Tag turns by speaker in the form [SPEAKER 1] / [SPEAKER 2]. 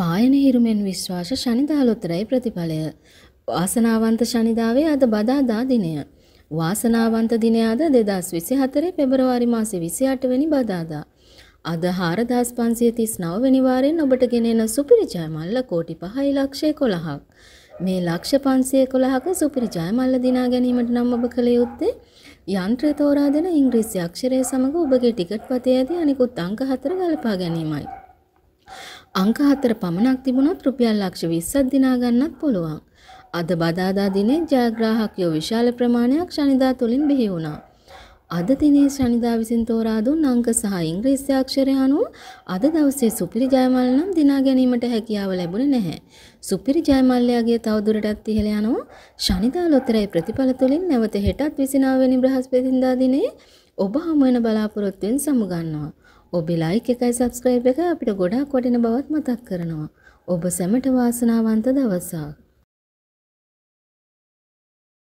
[SPEAKER 1] පායන හිරුමෙන් විශ්වාස ශනිදාලොත්තරයි ප්‍රතිඵලය. වාසනාවන්ත ශනිදාවේ අද බදාදා දිනය. වාසනාවන්ත දිනයාද දෙදස් විසි හතරේ පෙබරවාරි මාසි විසි අටවැනි බදාදා. අද හාරදස් පන්සිය තිස් නවවැනිවාරයෙන් ඔබට ගෙනෙන සුපිරිජයමල්ල කෝටි පහයි ලක්ෂය කොළහක්. මේ ලක්ෂ පන්සිය කොළහක සුපිරිජයමල්ල දිනා ගැනීමට නම් ඔබ කළ යුත්තේ යන්ත්‍රය තෝරා දෙන ඉංග්‍රීසි අක්ෂරය සමඟ ඔබගේ ටිකට් පතේ ඇති අනිකුත් අංක හතර ගලපා ගැනීමයි. අංක හතර පමණක් තිබුණොත් රුපියල් ලක්ෂ 20ක් දිනා ගන්නත් පුළුවන්. අද බදාදා දිනේ ජයග්‍රාහකයෝ විශාල ප්‍රමාණයක් ශනිදා තුලින් බිහි වුණා. අද දිනේ ශනිදා විසින් තෝරා දුන් අංක සහ ඉංග්‍රීසි අක්ෂරය අනුව අද දවසේ සුපිරි ජයමල් නම් දිනා ගැනීමට හැකියාව ලැබුණේ නැහැ. සුපිරි ජයමල්යාගේ තවදුරටත් ඉහළ යනව ශනිදා ලොතරැයි ප්‍රතිඵල තුලින් නැවත හෙටත් 29 වෙනි බ්‍රහස්පතින්දා දිනේ ඔබ හමු වෙන බලාපොරොත්තුෙන් සමුගන්නවා. ඔබේ ලයික් එකයි සබස්ක්‍රයිබ් එක අපිට ගොඩාක් වටින බවත් මතක් කරනවා. ඔබ සැමට වාසනාවන්ත දවසක්.